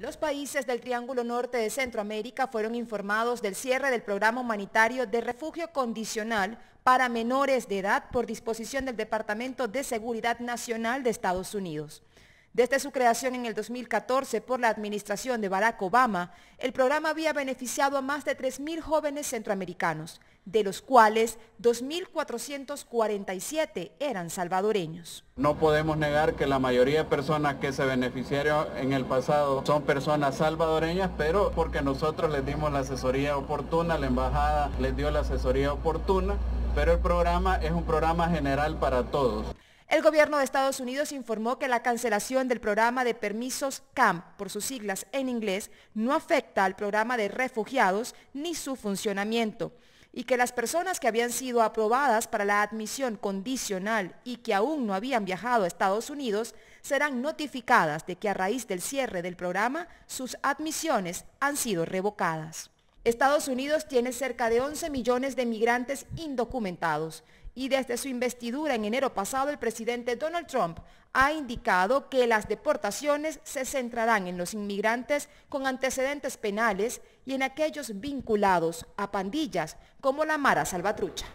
Los países del Triángulo Norte de Centroamérica fueron informados del cierre del programa humanitario de refugio condicional para menores de edad por disposición del Departamento de Seguridad Nacional de Estados Unidos. Desde su creación en el 2014 por la administración de Barack Obama, el programa había beneficiado a más de 3.000 jóvenes centroamericanos, de los cuales 2.447 eran salvadoreños. No podemos negar que la mayoría de personas que se beneficiaron en el pasado son personas salvadoreñas, pero porque nosotros les dimos la asesoría oportuna, la embajada les dio la asesoría oportuna, pero el programa es un programa general para todos. El gobierno de Estados Unidos informó que la cancelación del programa de permisos CAMP, por sus siglas en inglés, no afecta al programa de refugiados ni su funcionamiento y que las personas que habían sido aprobadas para la admisión condicional y que aún no habían viajado a Estados Unidos serán notificadas de que a raíz del cierre del programa sus admisiones han sido revocadas. Estados Unidos tiene cerca de 11 millones de migrantes indocumentados y desde su investidura en enero pasado el presidente Donald Trump ha indicado que las deportaciones se centrarán en los inmigrantes con antecedentes penales y en aquellos vinculados a pandillas como la Mara Salvatrucha.